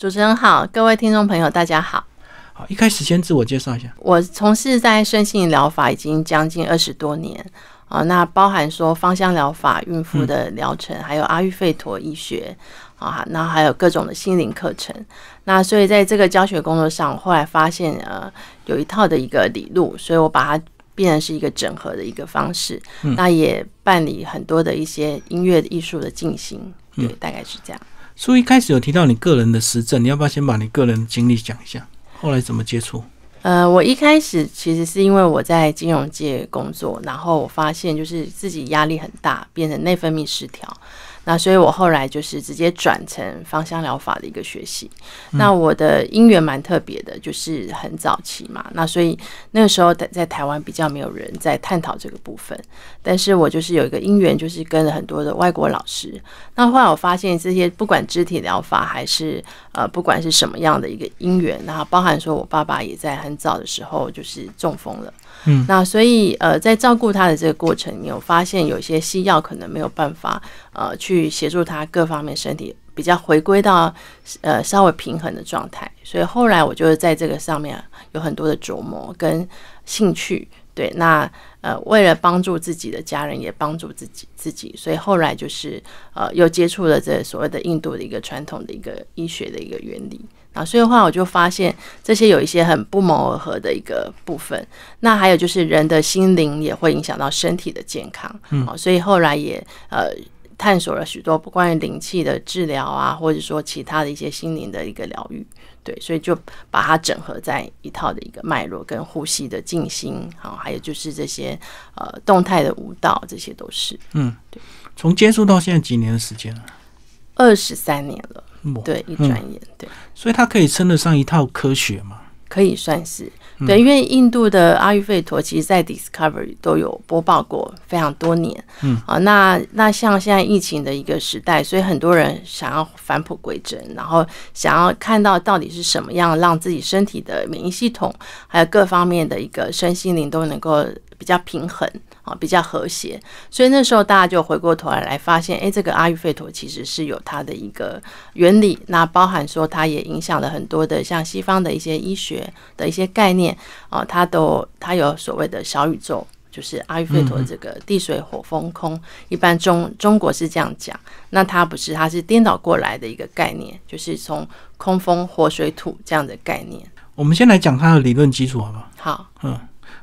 主持人好，各位听众朋友，大家好。好，一开始先自我介绍一下，我从事在身心疗法已经将近二十多年啊，那包含说芳香疗法、孕妇的疗程，还有阿育吠陀医学啊，那还有各种的心灵课程。那所以在这个教学工作上，后来发现呃，有一套的一个理路，所以我把它变成是一个整合的一个方式。那也办理很多的一些音乐艺术的进行，对，大概是这样。书一开始有提到你个人的实证，你要不要先把你个人经历讲一下？后来怎么接触？呃，我一开始其实是因为我在金融界工作，然后我发现就是自己压力很大，变成内分泌失调。那所以，我后来就是直接转成芳香疗法的一个学习。那我的因缘蛮特别的，就是很早期嘛。那所以那个时候在在台湾比较没有人在探讨这个部分，但是我就是有一个因缘，就是跟了很多的外国老师。那后来我发现，这些不管肢体疗法还是呃，不管是什么样的一个因缘，然后包含说我爸爸也在很早的时候就是中风了。嗯，那所以呃，在照顾他的这个过程，你有发现有些西药可能没有办法呃去协助他各方面身体比较回归到呃稍微平衡的状态，所以后来我就是在这个上面有很多的琢磨跟兴趣。对，那呃，为了帮助自己的家人，也帮助自己自己，所以后来就是呃又接触了这所谓的印度的一个传统的一个医学的一个原理。啊，所以的话，我就发现这些有一些很不谋而合的一个部分。那还有就是，人的心灵也会影响到身体的健康。嗯，所以后来也呃探索了许多关于灵气的治疗啊，或者说其他的一些心灵的一个疗愈。对，所以就把它整合在一套的一个脉络，跟呼吸的静心，好，还有就是这些呃动态的舞蹈，这些都是。嗯，对。从接触到现在几年的时间了？二十三年了。对，一转眼，对，所以它可以称得上一套科学吗？可以算是，对，因为印度的阿育吠陀，其实在 Discovery 都有播报过，非常多年。嗯，啊，那那像现在疫情的一个时代，所以很多人想要返璞归真，然后想要看到到底是什么样，让自己身体的免疫系统，还有各方面的一个身心灵都能够。比较平衡啊，比较和谐，所以那时候大家就回过头来来发现，哎，这个阿育吠陀其实是有它的一个原理，那包含说它也影响了很多的像西方的一些医学的一些概念啊，它都它有所谓的小宇宙，就是阿育吠陀这个地水火风空，一般中中国是这样讲，那它不是，它是颠倒过来的一个概念，就是从空风火水土这样的概念。我们先来讲它的理论基础，好不好？好，嗯。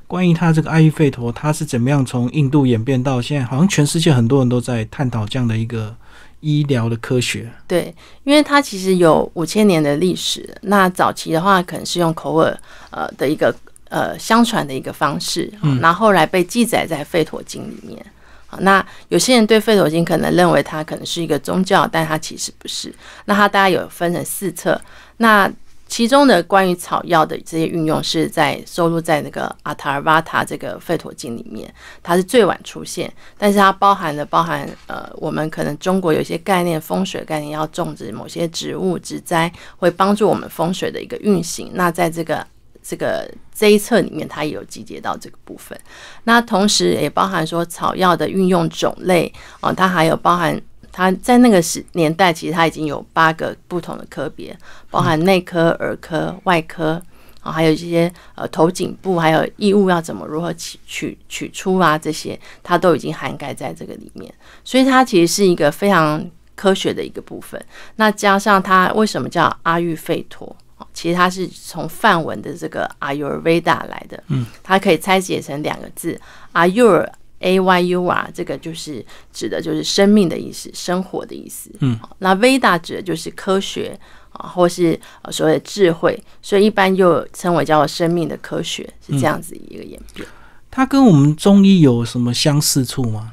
关于他这个阿育吠陀，他是怎么样从印度演变到现在？好像全世界很多人都在探讨这样的一个医疗的科学。对，因为它其实有五千年的历史。那早期的话，可能是用口耳呃的一个呃相传的一个方式，那后来被记载在吠陀经里面。好，那有些人对吠陀经可能认为它可能是一个宗教，但它其实不是。那它大家有分成四册。那其中的关于草药的这些运用是在收录在那个阿塔尔瓦塔这个吠陀经里面，它是最晚出现，但是它包含的包含呃，我们可能中国有些概念，风水概念要种植某些植物植栽，会帮助我们风水的一个运行。那在这个这个这一册里面，它也有集结到这个部分。那同时也包含说草药的运用种类啊，它还有包含。他在那个时年代，其实他已经有八个不同的科别，包含内科、儿科、外科啊，还有一些呃头颈部，还有异物要怎么如何取取取出啊，这些他都已经涵盖在这个里面。所以它其实是一个非常科学的一个部分。那加上它为什么叫阿育吠陀？其实它是从梵文的这个阿育尔维达来的。嗯，它可以拆解成两个字：阿育尔。Ayu 啊，这个就是指的就是生命的意思，生活的意思。嗯，那 Veda 指的就是科学啊，或是呃所谓的智慧，所以一般又称为叫做生命的科学，是这样子一个演变。它跟我们中医有什么相似处吗？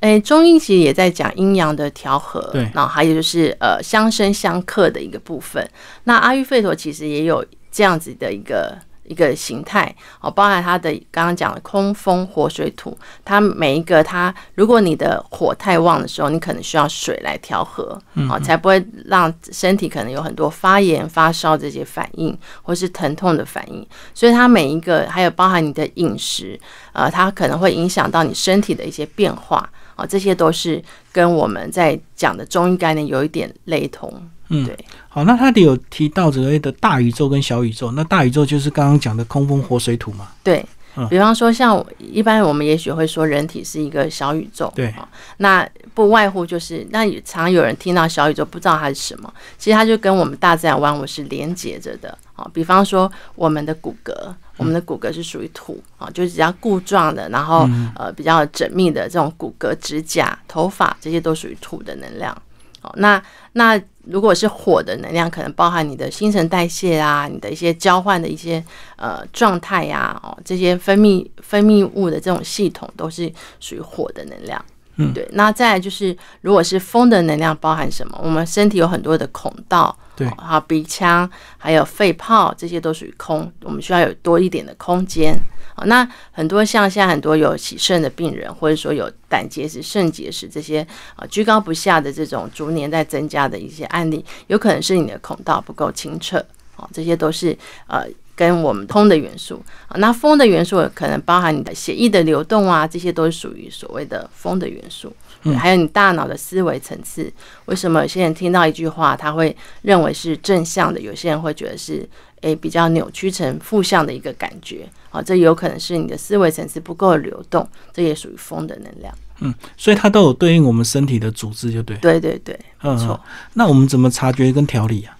诶，中医其实也在讲阴阳的调和，对，然后还有就是呃相生相克的一个部分。那阿育吠陀其实也有这样子的一个。一个形态哦，包含它的刚刚讲的空风火水土，它每一个它，如果你的火太旺的时候，你可能需要水来调和，哦，才不会让身体可能有很多发炎、发烧这些反应，或是疼痛的反应。所以它每一个还有包含你的饮食，呃，它可能会影响到你身体的一些变化，哦，这些都是跟我们在讲的中医概念有一点雷同。嗯，对，好，那他得有提到所谓的大宇宙跟小宇宙，那大宇宙就是刚刚讲的空风火水土嘛。对，比方说像一般我们也许会说人体是一个小宇宙，对啊，那不外乎就是那常有人听到小宇宙不知道它是什么，其实它就跟我们大自然万物是连接着的啊，比方说我们的骨骼，我们的骨骼是属于土啊，就是比较固状的，然后呃比较缜密的这种骨骼、指甲、头发这些都属于土的能量。哦，那那如果是火的能量，可能包含你的新陈代谢啊，你的一些交换的一些呃状态呀，哦，这些分泌分泌物的这种系统都是属于火的能量。嗯，对，那再来就是，如果是风的能量包含什么？我们身体有很多的孔道，对，好鼻腔，还有肺泡，这些都属于空，我们需要有多一点的空间。好，那很多像现在很多有洗肾的病人，或者说有胆结石、肾结石这些啊，居高不下的这种逐年在增加的一些案例，有可能是你的孔道不够清澈，啊，这些都是呃。跟我们通的元素啊，那风的元素可能包含你的血液的流动啊，这些都是属于所谓的风的元素。还有你大脑的思维层次，为什么有些人听到一句话他会认为是正向的，有些人会觉得是诶比较扭曲成负向的一个感觉啊？这有可能是你的思维层次不够流动，这也属于风的能量。嗯，所以它都有对应我们身体的组织，就对。对对对，没错。那我们怎么察觉跟调理啊？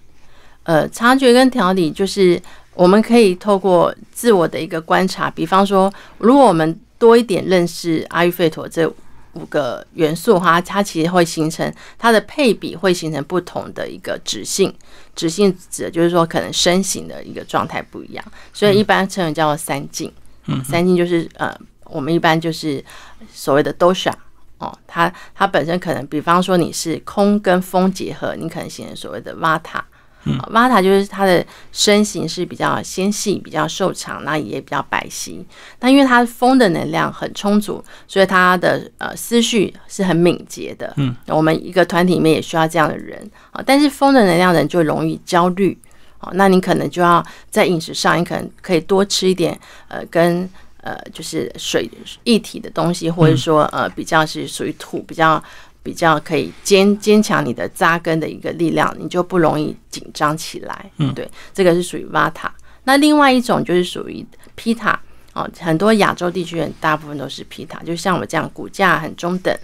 呃，察觉跟调理就是。我们可以透过自我的一个观察，比方说，如果我们多一点认识阿育吠陀这五个元素哈，它其实会形成它的配比，会形成不同的一个指性。指性指的就是说，可能身形的一个状态不一样，所以一般称为叫做三境。嗯，三境就是呃，我们一般就是所谓的 dosha 哦，它它本身可能，比方说你是空跟风结合，你可能形成所谓的 vata。瓦塔就是他的身形是比较纤细、比较瘦长，那也比较白皙。那因为他风的能量很充足，所以他的呃思绪是很敏捷的。嗯，我们一个团体里面也需要这样的人啊。但是风的能量人就容易焦虑哦。那你可能就要在饮食上，你可能可以多吃一点呃跟呃就是水一体的东西，或者说呃比较是属于土比较。比较可以坚坚强你的扎根的一个力量，你就不容易紧张起来。嗯，对，这个是属于瓦塔。那另外一种就是属于皮塔哦，很多亚洲地区人大部分都是皮塔，就像我这样，骨架很中等，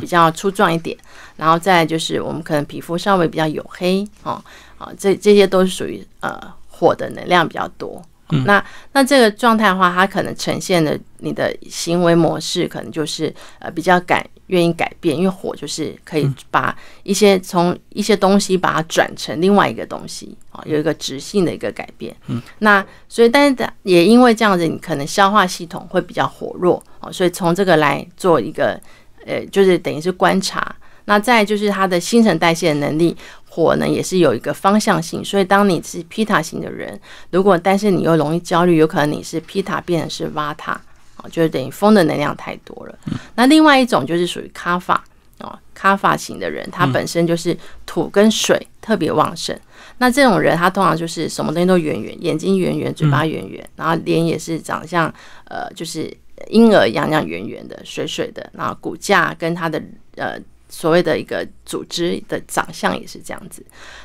比较粗壮一点。然后再就是我们可能皮肤稍微比较黝黑哦，啊，这这些都是属于呃火的能量比较多。那那这个状态的话，它可能呈现的你的行为模式，可能就是呃比较敢。愿意改变，因为火就是可以把一些从一些东西把它转成另外一个东西啊，有一个直性的一个改变。嗯，那所以但是也因为这样子，你可能消化系统会比较火弱啊，所以从这个来做一个呃，就是等于是观察。那再就是他的新陈代谢能力，火呢也是有一个方向性，所以当你是 Pita 型的人，如果但是你又容易焦虑，有可能你是 Pita 变成是 Vata。哦，就是等于风的能量太多了。那另外一种就是属于卡法啊，卡法型的人，他本身就是土跟水特别旺盛。那这种人，他通常就是什么东西都圆圆，眼睛圆圆，嘴巴圆圆，然后脸也是长相呃，就是婴儿样样圆圆的、水水的。然后骨架跟他的呃所谓的一个组织的长相也是这样子。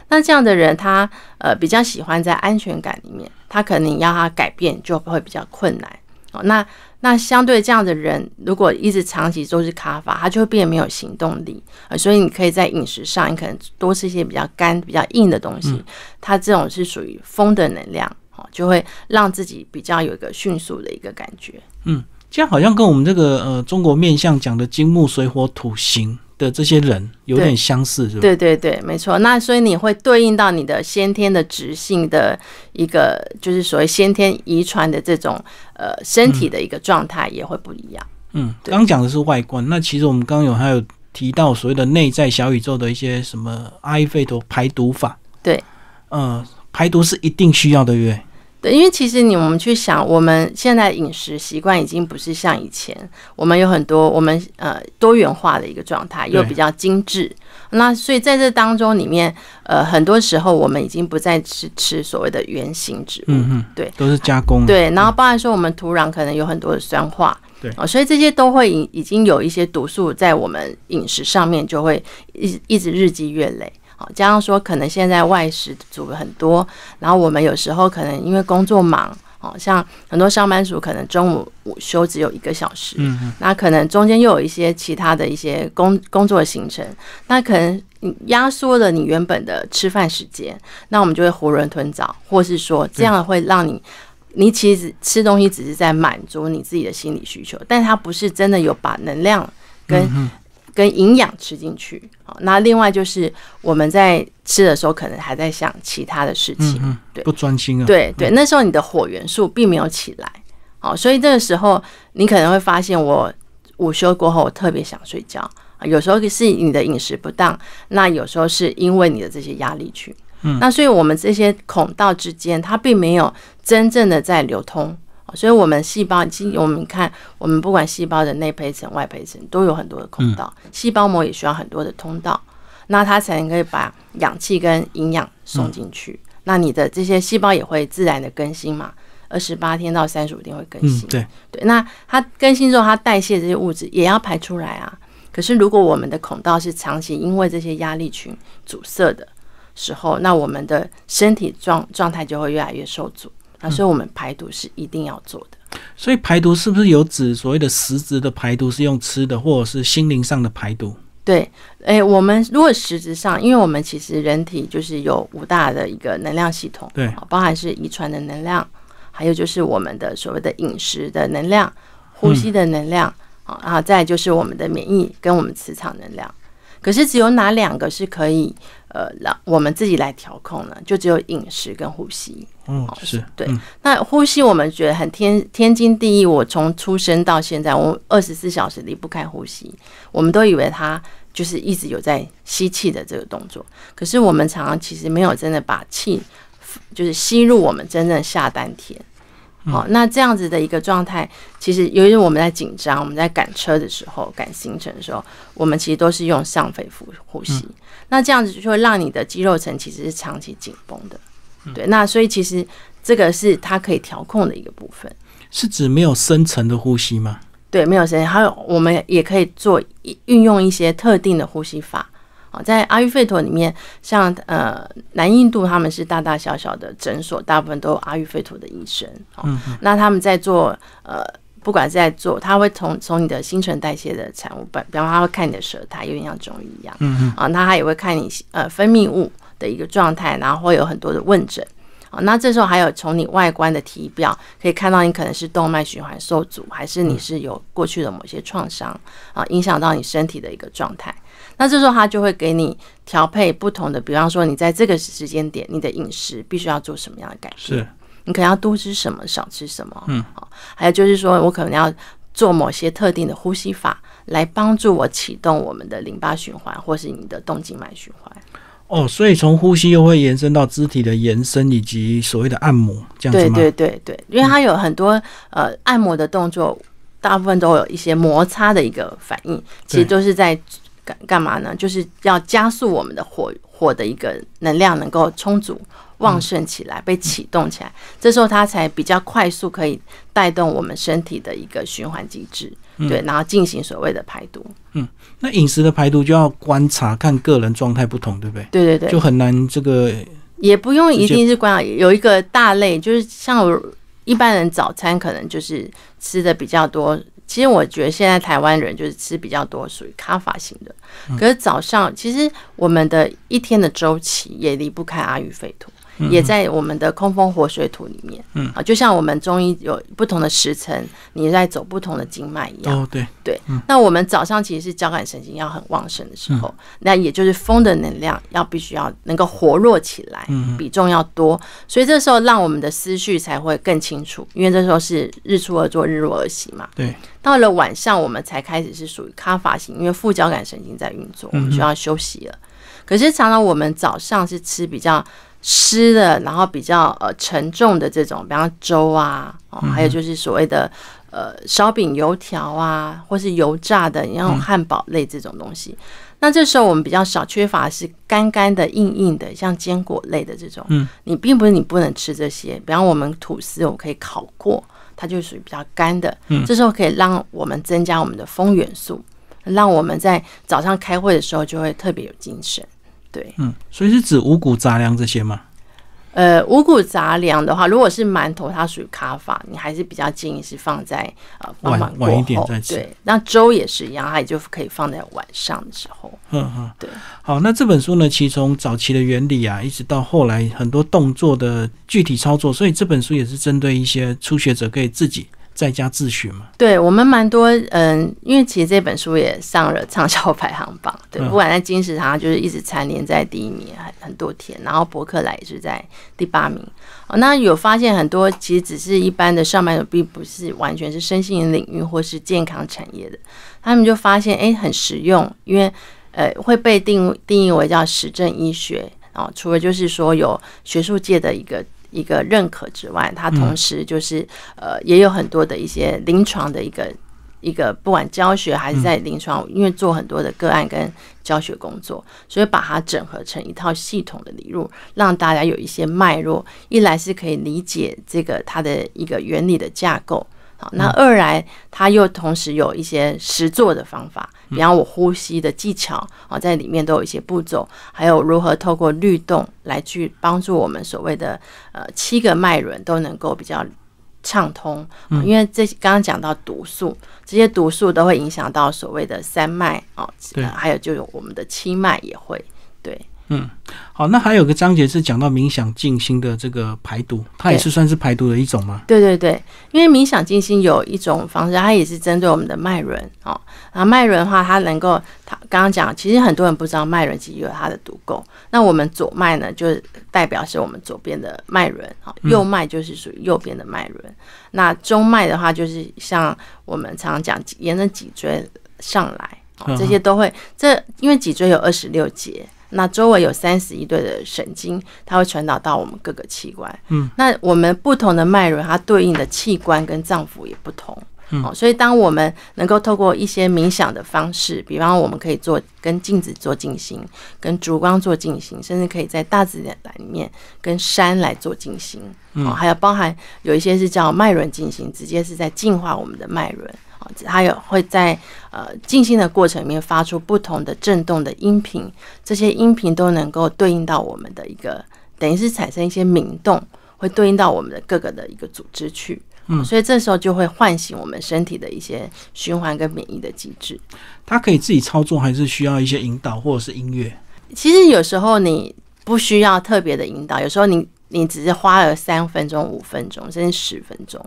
那这样的人，他呃比较喜欢在安全感里面，他可能要他改变就会比较困难。哦，那那相对这样的人，如果一直长期都是卡法，他就会变得没有行动力啊。所以你可以在饮食上，你可能多吃一些比较干、比较硬的东西。它这种是属于风的能量，哦，就会让自己比较有一个迅速的一个感觉。嗯，这样好像跟我们这个呃中国面相讲的金木水火土行。的这些人有点相似，是吧？对对对，没错。那所以你会对应到你的先天的直性的一个，就是所谓先天遗传的这种呃身体的一个状态也会不一样。嗯，刚讲的是外观，那其实我们刚有还有提到所谓的内在小宇宙的一些什么艾费朵排毒法。对，呃，排毒是一定需要的，对不对？对，因为其实你我们去想，我们现在饮食习惯已经不是像以前，我们有很多我们呃多元化的一个状态，又比较精致。那所以在这当中里面，呃，很多时候我们已经不再吃吃所谓的原形植物。嗯哼。对，都是加工。对，然后包含说我们土壤可能有很多的酸化。对。啊，所以这些都会已已经有一些毒素在我们饮食上面就会一一直日积月累。好，加上说可能现在外食组很多，然后我们有时候可能因为工作忙，好像很多上班族可能中午午休只有一个小时，嗯嗯，那可能中间又有一些其他的一些工工作行程，那可能压缩了你原本的吃饭时间，那我们就会囫囵吞枣，或是说这样会让你，你其实吃东西只是在满足你自己的心理需求，但它不是真的有把能量跟。跟营养吃进去，好，那另外就是我们在吃的时候，可能还在想其他的事情，对，不专心啊，对对，那时候你的火元素并没有起来，好，所以这个时候你可能会发现，我午休过后我特别想睡觉，有时候是你的饮食不当，那有时候是因为你的这些压力去，嗯，那所以我们这些孔道之间，它并没有真正的在流通。所以，我们细胞，其实我们看，我们不管细胞的内胚层、外胚层，都有很多的孔道，细胞膜也需要很多的通道，那它才能可以把氧气跟营养送进去。那你的这些细胞也会自然的更新嘛？二十八天到三十五天会更新。对对。那它更新之后，它代谢这些物质也要排出来啊。可是，如果我们的孔道是长期因为这些压力群阻塞的时候，那我们的身体状状态就会越来越受阻。啊，所以我们排毒是一定要做的。所以排毒是不是有指所谓的实质的排毒是用吃的，或者是心灵上的排毒？对，诶，我们如果实质上，因为我们其实人体就是有五大的一个能量系统，对，包含是遗传的能量，还有就是我们的所谓的饮食的能量、呼吸的能量啊，然后再就是我们的免疫跟我们磁场能量。可是只有哪两个是可以，呃，让我们自己来调控呢？就只有饮食跟呼吸。嗯，是对。那呼吸我们觉得很天天经地义。我从出生到现在，我二十四小时离不开呼吸。我们都以为它就是一直有在吸气的这个动作。可是我们常常其实没有真的把气就是吸入我们真正下丹田。好，那这样子的一个状态，其实由于我们在紧张，我们在赶车的时候、赶行程的时候，我们其实都是用上肺呼呼吸，那这样子就会让你的肌肉层其实是长期紧绷的。对，那所以其实这个是它可以调控的一个部分，是指没有深层的呼吸吗？对，没有深，还有我们也可以做运用一些特定的呼吸法。哦，在阿育吠陀里面，像呃南印度他们是大大小小的诊所，大部分都有阿育吠陀的医生。嗯，那他们在做呃，不管在做，他会从从你的新陈代谢的产物，比比方他会看你的舌苔，有点像中医一样。嗯嗯。啊，他也会看你呃分泌物的一个状态，然后会有很多的问诊。啊，那这时候还有从你外观的体表可以看到，你可能是动脉循环受阻，还是你是有过去的某些创伤啊，影响到你身体的一个状态。那这时候他就会给你调配不同的，比方说你在这个时间点，你的饮食必须要做什么样的改变？是，你可能要多吃什么，少吃什么。嗯，好，还有就是说，我可能要做某些特定的呼吸法，来帮助我启动我们的淋巴循环，或是你的动静脉循环。哦，所以从呼吸又会延伸到肢体的延伸，以及所谓的按摩，这样子吗？对对对对，因为它有很多呃按摩的动作，大部分都有一些摩擦的一个反应，其实都是在。干干嘛呢？就是要加速我们的火火的一个能量能够充足旺盛起来，被启动起来，这时候它才比较快速可以带动我们身体的一个循环机制，对，然后进行所谓的排毒。嗯，那饮食的排毒就要观察看个人状态不同，对不对？对对对，就很难这个。也不用一定是观察，有一个大类，就是像一般人早餐可能就是吃的比较多。其实我觉得现在台湾人就是吃比较多属于咖法型的，可是早上其实我们的一天的周期也离不开阿育吠陀。也在我们的空风活水土里面，嗯，啊，就像我们中医有不同的时辰，你在走不同的经脉一样。哦，对对。那我们早上其实是交感神经要很旺盛的时候，那也就是风的能量要必须要能够活络起来，比重要多，所以这时候让我们的思绪才会更清楚，因为这时候是日出而作，日落而息嘛。对。到了晚上，我们才开始是属于咖啡型，因为副交感神经在运作，我们需要休息了。可是常常我们早上是吃比较。湿的，然后比较呃沉重的这种，比方粥啊，哦，还有就是所谓的呃烧饼、油条啊，或是油炸的，你后汉堡类这种东西。那这时候我们比较少缺乏是干干的、硬硬的，像坚果类的这种。嗯，你并不是你不能吃这些，比方我们吐司，我可以烤过，它就属于比较干的。嗯，这时候可以让我们增加我们的风元素，让我们在早上开会的时候就会特别有精神。对，嗯，所以是指五谷杂粮这些吗？呃，五谷杂粮的话，如果是馒头，它属于卡法，你还是比较建议是放在呃晚晚一点再吃。对，那粥也是一样，它也就可以放在晚上的时候。嗯嗯，对。好，那这本书呢，其实从早期的原理啊，一直到后来很多动作的具体操作，所以这本书也是针对一些初学者可以自己。在家自学嘛？对，我们蛮多，嗯，因为其实这本书也上了畅销排行榜，对，不管在金石堂就是一直蝉联在第一名很很多天，然后博客来也是在第八名。哦，那有发现很多其实只是一般的上班族，并不是完全是身心领域或是健康产业的，他们就发现哎很实用，因为呃会被定定义为叫实证医学啊，除了就是说有学术界的一个。一个认可之外，它同时就是呃，也有很多的一些临床的一个一个，不管教学还是在临床，因为做很多的个案跟教学工作，所以把它整合成一套系统的理论，让大家有一些脉络。一来是可以理解这个它的一个原理的架构，好，那二来它又同时有一些实做的方法。比方我呼吸的技巧啊，在里面都有一些步骤，还有如何透过律动来去帮助我们所谓的呃七个脉轮都能够比较畅通。因为这刚刚讲到毒素，这些毒素都会影响到所谓的三脉啊，还有就有我们的七脉也会对。嗯，好，那还有个章节是讲到冥想静心的这个排毒，它也是算是排毒的一种吗？对对对，因为冥想静心有一种方式，它也是针对我们的脉轮哦。然后脉轮的话，它能够，它刚刚讲，其实很多人不知道脉轮其实有它的毒垢。那我们左脉呢，就代表是我们左边的脉轮啊，右脉就是属于右边的脉轮。那中脉的话，就是像我们常常讲，沿着脊椎上来，这些都会，这因为脊椎有二十六节。那周围有三十一对的神经，它会传导到我们各个器官。嗯，那我们不同的脉轮，它对应的器官跟脏腑也不同。嗯，所以当我们能够透过一些冥想的方式，比方我们可以做跟镜子做静心，跟烛光做静心，甚至可以在大自然里面跟山来做静心。哦，还有包含有一些是叫脉轮静心，直接是在净化我们的脉轮。它有会在呃静心的过程里面发出不同的震动的音频，这些音频都能够对应到我们的一个等于是产生一些鸣动，会对应到我们的各个的一个组织去。嗯，所以这时候就会唤醒我们身体的一些循环跟免疫的机制。它可以自己操作还是需要一些引导或者是音乐？其实有时候你不需要特别的引导，有时候你。你只是花了三分钟、五分钟，甚至十分钟，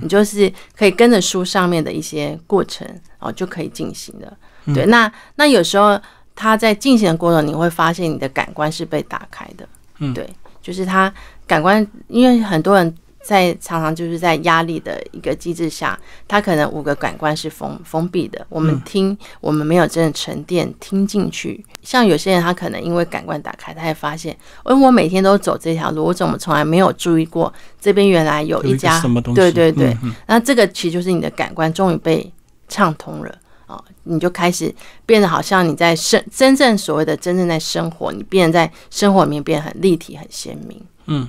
你就是可以跟着书上面的一些过程，然后就可以进行了。对，那那有时候他在进行的过程，你会发现你的感官是被打开的。嗯，对，就是他感官，因为很多人。在常常就是在压力的一个机制下，他可能五个感官是封封闭的。我们听，我们没有真的沉淀听进去。像有些人，他可能因为感官打开，他会发现，哎，我每天都走这条路，我怎么从来没有注意过这边原来有一家什么东西？对对对。那这个其实就是你的感官终于被畅通了啊，你就开始变得好像你在生真正所谓的真正在生活，你变得在生活里面变得很立体、很鲜明。嗯。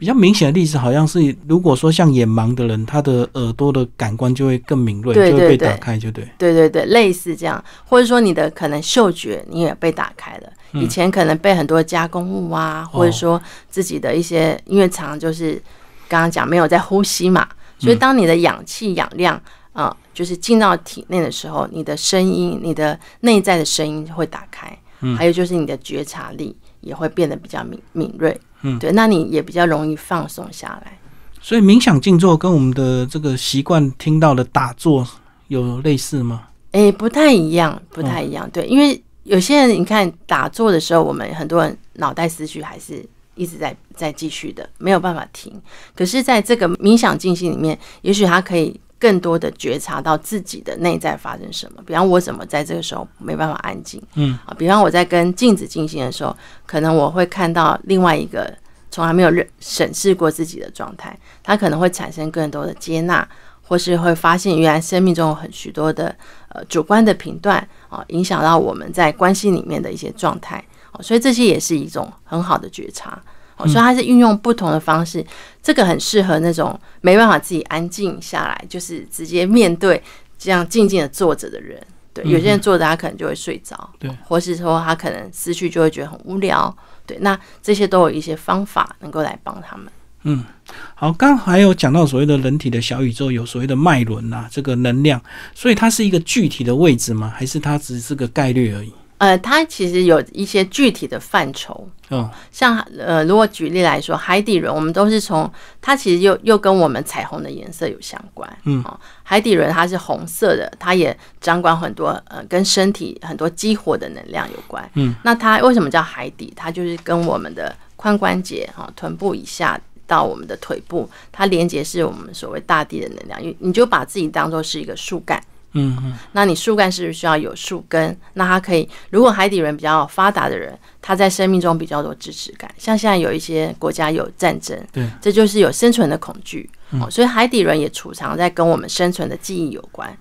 比较明显的例子，好像是如果说像眼盲的人，他的耳朵的感官就会更敏锐，就会被打开，就对。对？对对对，类似这样，或者说你的可能嗅觉你也被打开了。以前可能被很多加工物啊，或者说自己的一些因为常就是刚刚讲没有在呼吸嘛，所以当你的氧气氧量啊，就是进到体内的时候，你的声音、你的内在的声音会打开，还有就是你的觉察力也会变得比较敏敏锐。嗯，对，那你也比较容易放松下来。所以冥想静坐跟我们的这个习惯听到的打坐有类似吗？哎，不太一样，不太一样。对，因为有些人你看打坐的时候，我们很多人脑袋思绪还是一直在在继续的，没有办法停。可是在这个冥想静心里面，也许他可以。更多的觉察到自己的内在发生什么，比方我怎么在这个时候没办法安静，嗯啊，比方我在跟镜子进行的时候，可能我会看到另外一个从来没有认审视过自己的状态，他可能会产生更多的接纳，或是会发现原来生命中有很许多的呃主观的评断啊，影响到我们在关系里面的一些状态所以这些也是一种很好的觉察，所以它是运用不同的方式。这个很适合那种没办法自己安静下来，就是直接面对这样静静的坐着的人。对，有些人坐着他可能就会睡着，对，或是说他可能思绪就会觉得很无聊，对。那这些都有一些方法能够来帮他们。嗯，好，刚刚还有讲到所谓的人体的小宇宙，有所谓的脉轮啊，这个能量，所以它是一个具体的位置吗？还是它只是个概率而已？呃，它其实有一些具体的范畴，嗯，像呃，如果举例来说，海底轮，我们都是从它其实又又跟我们彩虹的颜色有相关，嗯，哦、海底轮它是红色的，它也掌管很多呃跟身体很多激活的能量有关，嗯，那它为什么叫海底？它就是跟我们的髋关节哈，臀部以下到我们的腿部，它连接是我们所谓大地的能量，你你就把自己当做是一个树干。嗯嗯，那你树干是不是需要有树根？那它可以，如果海底人比较发达的人，他在生命中比较多支持感。像现在有一些国家有战争，对，这就是有生存的恐惧。所以海底人也储藏在跟我们生存的记忆有关。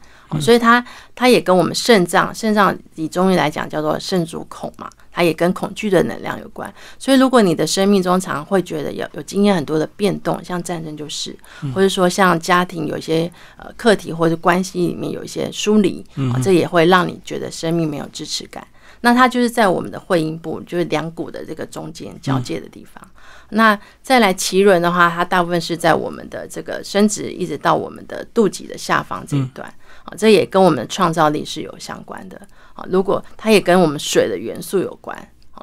所以它它也跟我们肾脏，肾脏以中医来讲叫做肾主恐嘛，它也跟恐惧的能量有关。所以如果你的生命中常会觉得有有经验很多的变动，像战争就是，或者说像家庭有一些呃课题或者关系里面有一些疏离，这也会让你觉得生命没有支持感。那它就是在我们的会阴部，就是两股的这个中间交界的地方。那再来脐轮的话，它大部分是在我们的这个生殖一直到我们的肚脐的下方这一段。这也跟我们的创造力是有相关的啊。如果它也跟我们水的元素有关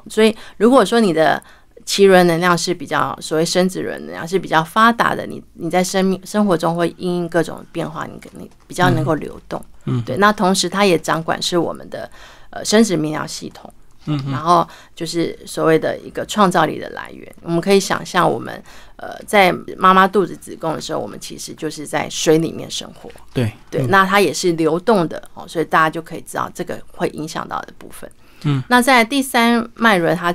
所以如果说你的奇轮能量是比较所谓生殖轮能量是比较发达的，你你在生命生活中会因应各种变化，你你比较能够流动。嗯，对。那同时它也掌管是我们的呃生殖泌尿系统。嗯，然后就是所谓的一个创造力的来源，我们可以想象，我们呃在妈妈肚子子宫的时候，我们其实就是在水里面生活。对对，那它也是流动的哦，所以大家就可以知道这个会影响到的部分。嗯，那在第三脉轮，它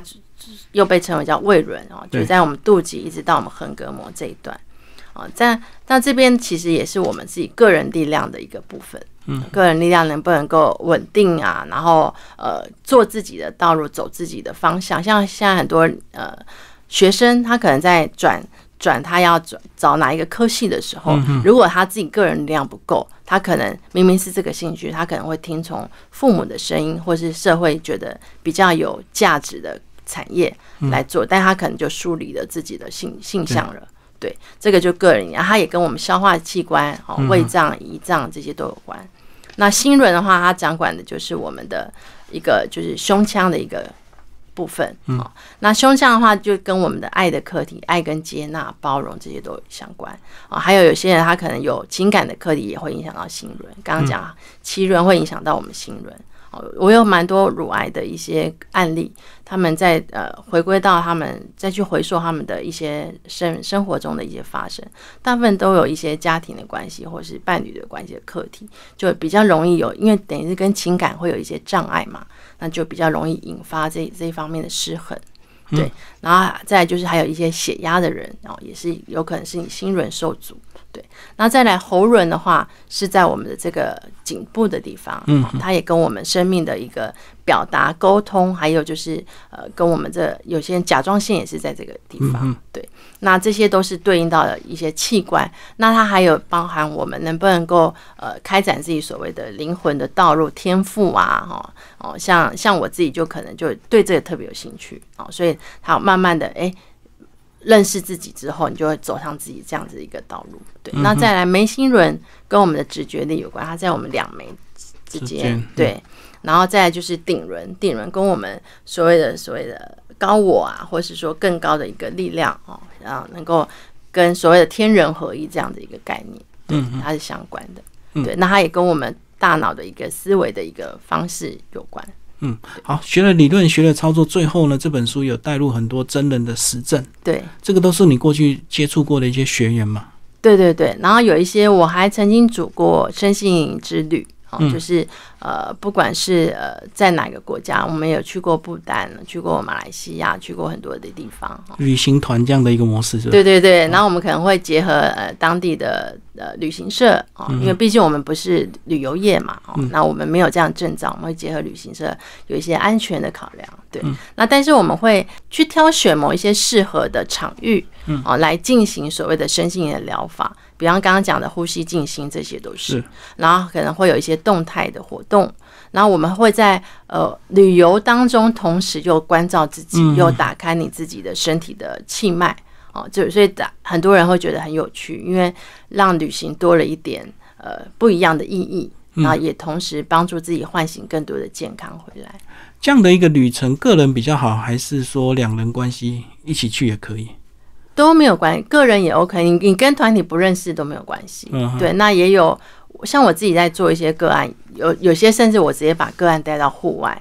又被称为叫胃轮哦，就在我们肚脐一直到我们横膈膜这一段啊，在那这边其实也是我们自己个人力量的一个部分。个人力量能不能够稳定啊？然后呃，做自己的道路，走自己的方向。像现在很多呃学生，他可能在转转，他要转找哪一个科系的时候，如果他自己个人力量不够，他可能明明是这个兴趣，他可能会听从父母的声音，或是社会觉得比较有价值的产业来做，但他可能就疏离了自己的性性向了。对，这个就个人，然后也跟我们消化器官哦，胃脏、胰脏这些都有关。那心轮的话，它掌管的就是我们的一个，就是胸腔的一个部分。嗯，那胸腔的话，就跟我们的爱的课题、爱跟接纳、包容这些都相关啊。还有有些人，他可能有情感的课题，也会影响到心轮。刚刚讲七轮会影响到我们心轮。我有蛮多乳癌的一些案例，他们在呃回归到他们再去回溯他们的一些生生活中的一些发生，大部分都有一些家庭的关系或是伴侣的关系的课题，就比较容易有，因为等于是跟情感会有一些障碍嘛，那就比较容易引发这这一方面的失衡，对，然后再就是还有一些血压的人，然后也是有可能是你心轮受阻。对，那再来喉轮的话，是在我们的这个颈部的地方，嗯，它也跟我们生命的一个表达、沟通，还有就是呃，跟我们这有些甲状腺也是在这个地方，对，那这些都是对应到的一些器官，那它还有包含我们能不能够呃开展自己所谓的灵魂的道路、天赋啊，哈，哦，像像我自己就可能就对这个特别有兴趣，哦，所以它慢慢的，哎。认识自己之后，你就会走上自己这样子一个道路。对，那再来眉心轮跟我们的直觉力有关，它在我们两眉之间。对，然后再就是顶轮，顶轮跟我们所谓的所谓的高我啊，或是说更高的一个力量哦，然后能够跟所谓的天人合一这样的一个概念，对，它是相关的。对，那它也跟我们大脑的一个思维的一个方式有关。嗯，好，学了理论，学了操作，最后呢，这本书有带入很多真人的实证。对，这个都是你过去接触过的一些学员嘛。对对对，然后有一些我还曾经组过身心之旅。就是呃，不管是呃在哪个国家，我们有去过不丹，去过马来西亚，去过很多的地方。旅行团这样的一个模式，对对对。然后我们可能会结合呃当地的呃旅行社啊，因为毕竟我们不是旅游业嘛，哦，那我们没有这样证照，我们会结合旅行社有一些安全的考量。对，那但是我们会去挑选某一些适合的场域啊，来进行所谓的身心的疗法。比方刚刚讲的呼吸静心，这些都是。是。然后可能会有一些动态的活动，然后我们会在呃旅游当中，同时又关照自己，又打开你自己的身体的气脉，哦，就所以打很多人会觉得很有趣，因为让旅行多了一点呃不一样的意义，然后也同时帮助自己唤醒更多的健康回来。这样的一个旅程，个人比较好，还是说两人关系一起去也可以？都没有关系，个人也 OK。你你跟团体不认识都没有关系，对。那也有像我自己在做一些个案，有有些甚至我直接把个案带到户外，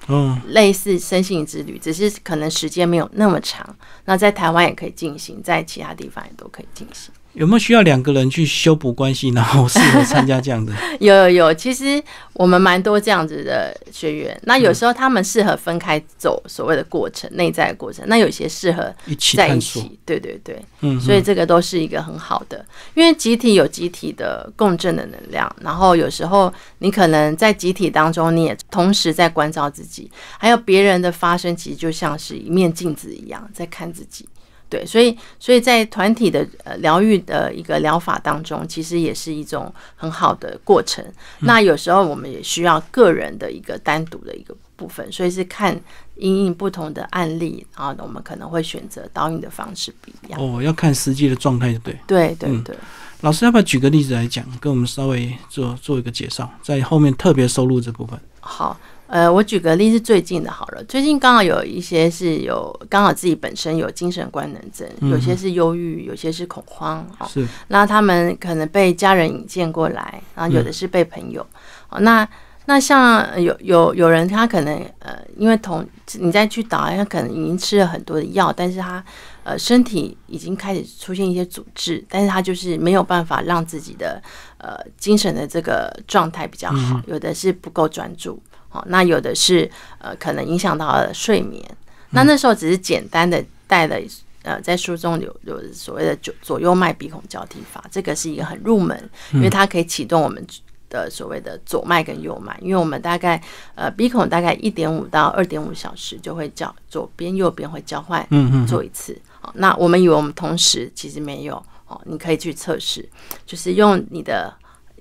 类似身心之旅，只是可能时间没有那么长。那在台湾也可以进行，在其他地方也都可以进行。有没有需要两个人去修补关系，然后适合参加这样的？有有有，其实我们蛮多这样子的学员。那有时候他们适合分开走所谓的过程，内在的过程。那有些适合一起在一起，对对对。嗯，所以这个都是一个很好的，因为集体有集体的共振的能量。然后有时候你可能在集体当中，你也同时在关照自己，还有别人的发生，其实就像是一面镜子一样，在看自己。对，所以，所以在团体的呃疗愈的一个疗法当中，其实也是一种很好的过程。那有时候我们也需要个人的一个单独的一个部分，所以是看因应不同的案例，然后我们可能会选择导引的方式不一样。哦，要看实际的状态，对，对，对，对。老师要不要举个例子来讲，跟我们稍微做做一个介绍，在后面特别收录这部分。好。呃，我举个例是最近的，好了，最近刚好有一些是有刚好自己本身有精神官能症，有些是忧郁，有些是恐慌，是。那他们可能被家人引荐过来，然后有的是被朋友。哦，那那像有有有人他可能呃，因为同你在去导，他可能已经吃了很多的药，但是他呃身体已经开始出现一些阻滞，但是他就是没有办法让自己的呃精神的这个状态比较好，有的是不够专注。好，那有的是呃，可能影响到了睡眠。那那时候只是简单的带了呃，在书中有有所谓的左左右脉鼻孔交替法，这个是一个很入门，因为它可以启动我们的所谓的左脉跟右脉。因为我们大概呃鼻孔大概一点五到二点五小时就会交左边右边会交换，嗯嗯，做一次。好，那我们以为我们同时其实没有。哦，你可以去测试，就是用你的。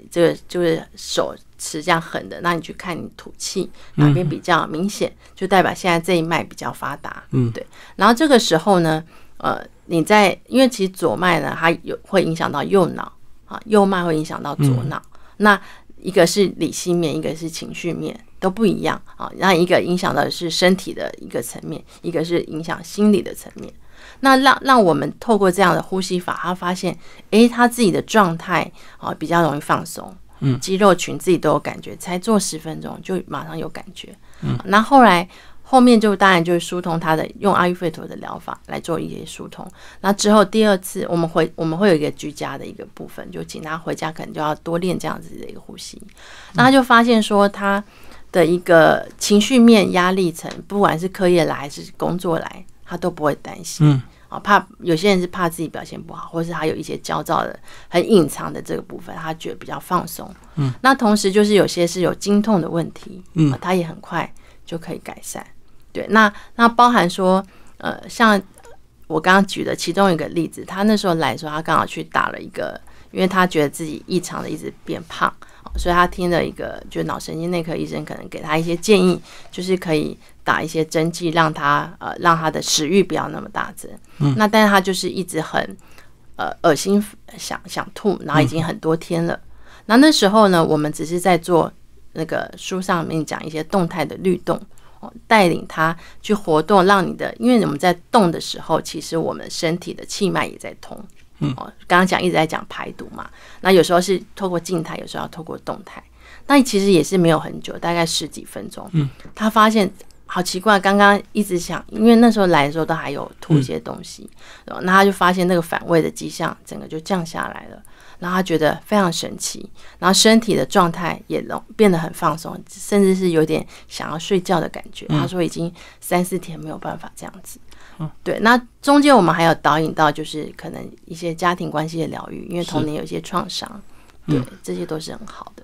这个就是手持这样横的，那你去看你吐气哪边比较明显，就代表现在这一脉比较发达。嗯，对。然后这个时候呢，呃，你在因为其实左脉呢，它有会影响到右脑啊，右脉会影响到左脑。那一个是理性面，一个是情绪面，都不一样啊。那一个影响到的是身体的一个层面，一个是影响心理的层面。那让让我们透过这样的呼吸法，他发现，诶，他自己的状态啊比较容易放松，嗯，肌肉群自己都有感觉，才做十分钟就马上有感觉，嗯，那后来后面就当然就是疏通他的用阿育吠陀的疗法来做一些疏通，那之后第二次我们回我们会有一个居家的一个部分，就请他回家可能就要多练这样子的一个呼吸，那他就发现说他的一个情绪面压力层，不管是课业来还是工作来。他都不会担心，嗯，啊，怕有些人是怕自己表现不好，或者是他有一些焦躁的、很隐藏的这个部分，他觉得比较放松，嗯，那同时就是有些是有经痛的问题，嗯，他也很快就可以改善，对，那那包含说，呃，像我刚刚举的其中一个例子，他那时候来说，他刚好去打了一个，因为他觉得自己异常的一直变胖。所以他听了一个，就脑神经内科医生可能给他一些建议，就是可以打一些针剂，让他呃让他的食欲不要那么大。嗯，那但是他就是一直很呃恶心，想想吐，然后已经很多天了。那那时候呢，我们只是在做那个书上面讲一些动态的律动，带领他去活动，让你的，因为我们在动的时候，其实我们身体的气脉也在通。哦，刚刚讲一直在讲排毒嘛，那有时候是透过静态，有时候要透过动态。那其实也是没有很久，大概十几分钟。嗯，他发现好奇怪，刚刚一直想，因为那时候来的时候都还有吐一些东西，那他就发现那个反胃的迹象整个就降下来了，然后他觉得非常神奇，然后身体的状态也能变得很放松，甚至是有点想要睡觉的感觉。他说已经三四天没有办法这样子。对，那中间我们还有导引到，就是可能一些家庭关系的疗愈，因为童年有一些创伤，对，这些都是很好的。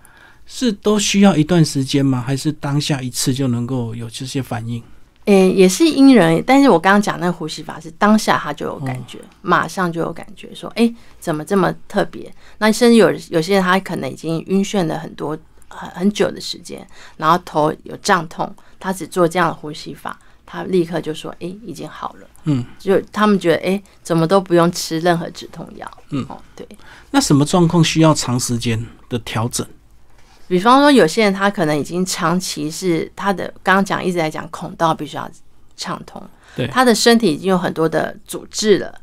是都需要一段时间吗？还是当下一次就能够有这些反应？诶，也是因人，但是我刚刚讲那个呼吸法是当下他就有感觉，马上就有感觉，说，哎，怎么这么特别？那甚至有有些人他可能已经晕眩了很多很很久的时间，然后头有胀痛，他只做这样的呼吸法。他立刻就说：“哎，已经好了。”嗯，就他们觉得：“哎，怎么都不用吃任何止痛药。”嗯，哦，对。那什么状况需要长时间的调整？比方说，有些人他可能已经长期是他的，刚刚讲一直在讲孔道必须要畅通。对，他的身体已经有很多的阻滞了，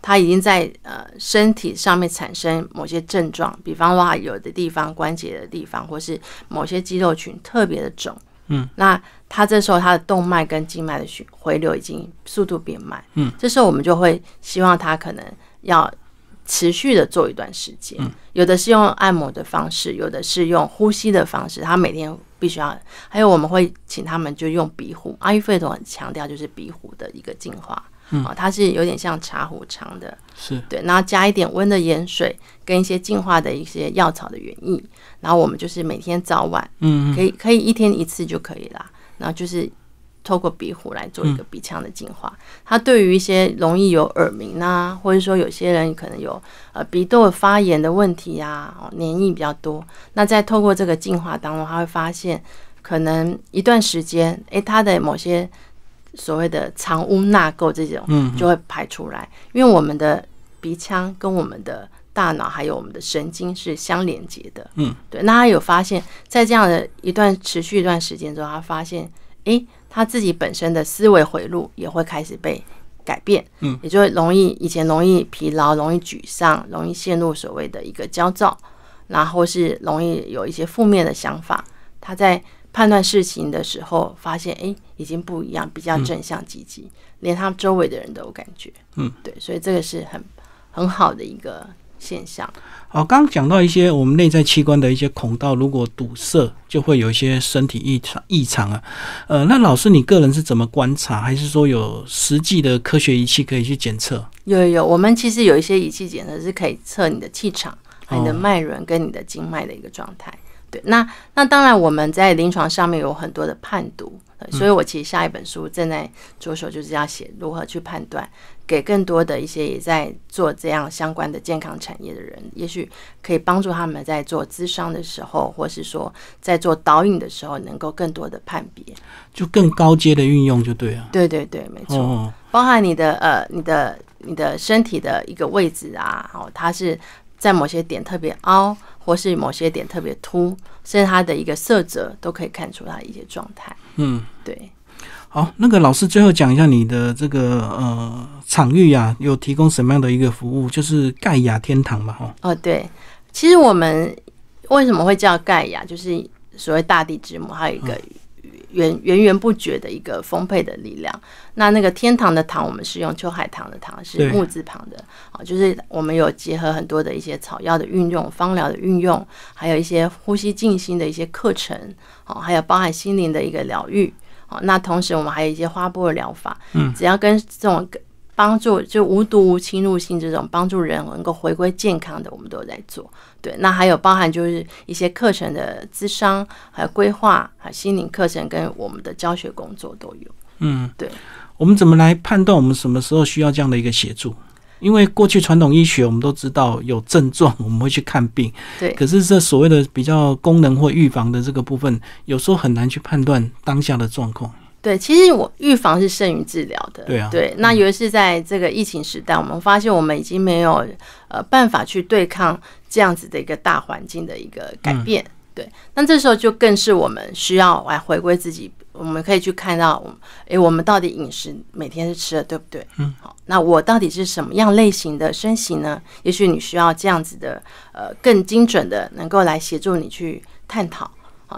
他已经在呃身体上面产生某些症状，比方说有的地方关节的地方，或是某些肌肉群特别的肿。嗯，那他这时候他的动脉跟静脉的血回流已经速度变慢，嗯，这时候我们就会希望他可能要持续的做一段时间，有的是用按摩的方式，有的是用呼吸的方式，他每天必须要，还有我们会请他们就用鼻呼，阿育吠陀很强调就是鼻呼的一个净化。嗯，它是有点像茶壶长的，是对，然后加一点温的盐水，跟一些净化的一些药草的原液，然后我们就是每天早晚，嗯，可以可以一天一次就可以了，然后就是透过鼻壶来做一个鼻腔的净化，它对于一些容易有耳鸣啊，或者说有些人可能有呃鼻窦发炎的问题啊，黏液比较多，那在透过这个净化当中，他会发现可能一段时间，哎，他的某些。所谓的藏污纳垢这种，嗯，就会排出来，因为我们的鼻腔跟我们的大脑还有我们的神经是相连接的，嗯，对。那他有发现，在这样的一段持续一段时间之后，他发现，诶，他自己本身的思维回路也会开始被改变，嗯，也就容易以前容易疲劳，容易沮丧，容易陷入所谓的一个焦躁，然后是容易有一些负面的想法，他在。判断事情的时候，发现哎，已经不一样，比较正向积极，连他周围的人都有感觉，嗯，对，所以这个是很很好的一个现象。好，刚讲到一些我们内在器官的一些孔道如果堵塞，就会有一些身体异常异常啊。呃，那老师你个人是怎么观察，还是说有实际的科学仪器可以去检测？有有，我们其实有一些仪器检测是可以测你的气场、你的脉轮跟你的经脉的一个状态。对，那那当然我们在临床上面有很多的判读，所以我其实下一本书正在着手就是要写如何去判断，给更多的一些也在做这样相关的健康产业的人，也许可以帮助他们在做咨商的时候，或是说在做导引的时候，能够更多的判别，就更高阶的运用就对了。对对对，没错，包含你的呃你的你的身体的一个位置啊，哦，它是在某些点特别凹。或是某些点特别凸，甚至它的一个色泽都可以看出它一些状态。嗯，对。好，那个老师最后讲一下你的这个呃场域呀，有提供什么样的一个服务？就是盖亚天堂吧，哈。哦，对，其实我们为什么会叫盖亚，就是所谓大地之母，还有一个。源源源不绝的一个丰沛的力量。那那个天堂的糖，我们是用秋海棠的糖，是木字旁的。好，就是我们有结合很多的一些草药的运用、芳疗的运用，还有一些呼吸静心的一些课程。好，还有包含心灵的一个疗愈。好，那同时我们还有一些花波疗法。嗯，只要跟这种帮助，就无毒无侵入性这种帮助人能够回归健康的，我们都在做。对，那还有包含就是一些课程的咨商，还有规划还有心灵课程跟我们的教学工作都有。嗯，对，我们怎么来判断我们什么时候需要这样的一个协助？因为过去传统医学，我们都知道有症状，我们会去看病。对，可是这所谓的比较功能或预防的这个部分，有时候很难去判断当下的状况。对，其实我预防是胜于治疗的。对啊。对，那尤其是在这个疫情时代，我们发现我们已经没有呃办法去对抗这样子的一个大环境的一个改变。对，那这时候就更是我们需要来回归自己，我们可以去看到，哎，我们到底饮食每天是吃的对不对？嗯。好，那我到底是什么样类型的身形呢？也许你需要这样子的呃更精准的，能够来协助你去探讨。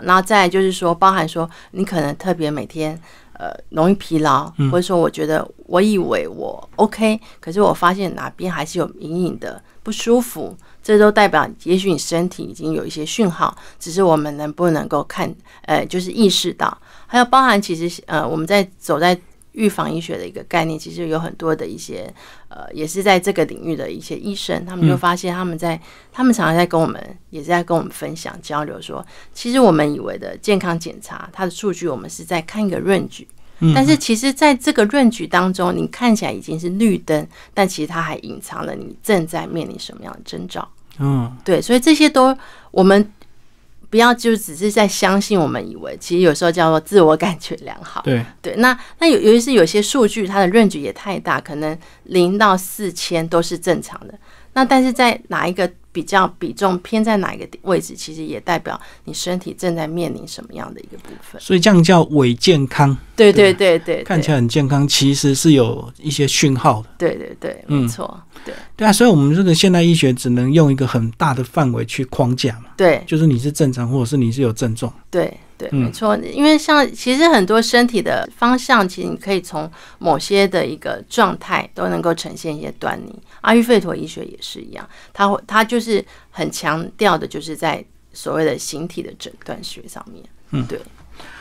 然后再就是说，包含说你可能特别每天呃容易疲劳，或者说我觉得我以为我 OK，可是我发现哪边还是有隐隐的不舒服，这都代表也许你身体已经有一些讯号，只是我们能不能够看呃就是意识到，还有包含其实呃我们在走在。预防医学的一个概念，其实有很多的一些，呃，也是在这个领域的一些医生，他们就发现他们在他们常常在跟我们，也是在跟我们分享交流，说其实我们以为的健康检查，它的数据我们是在看一个润矩，但是其实在这个润据当中，你看起来已经是绿灯，但其实它还隐藏了你正在面临什么样的征兆。嗯，对，所以这些都我们。不要就只是在相信我们以为，其实有时候叫做自我感觉良好。对对，那那有尤其是有些数据，它的论据也太大，可能零到四千都是正常的。那但是在哪一个？比较比重偏在哪一个位置，其实也代表你身体正在面临什么样的一个部分。所以这样叫伪健康。对对对对，看起来很健康，其实是有一些讯号的。对对对，没错。对对啊，所以我们这个现代医学只能用一个很大的范围去框架嘛。对，就是你是正常，或者是你是有症状。对。对，没错，因为像其实很多身体的方向，其实你可以从某些的一个状态都能够呈现一些端倪。阿育吠陀医学也是一样，它会它就是很强调的，就是在所谓的形体的诊断学上面。嗯，对。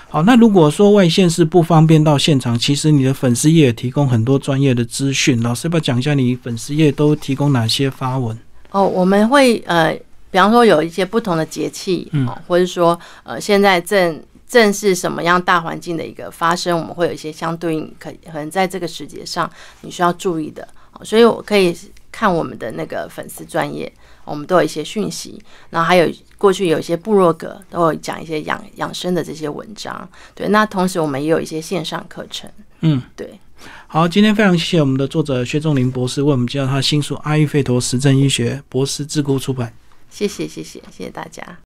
好，那如果说外线是不方便到现场，其实你的粉丝页提供很多专业的资讯。老师要不要讲一下你粉丝页都提供哪些发文？哦，我们会呃。比方说，有一些不同的节气，嗯，或者说，呃，现在正正是什么样大环境的一个发生，我们会有一些相对应，可可能在这个时节上，你需要注意的。所以，我可以看我们的那个粉丝专业，我们都有一些讯息，然后还有过去有一些部落格，都会讲一些养养生的这些文章。对，那同时我们也有一些线上课程。嗯，对。好，今天非常谢谢我们的作者薛仲林博士，为我们介绍他新书《阿育吠陀实证医学》，博士自顾出版。谢谢，谢谢，谢谢大家。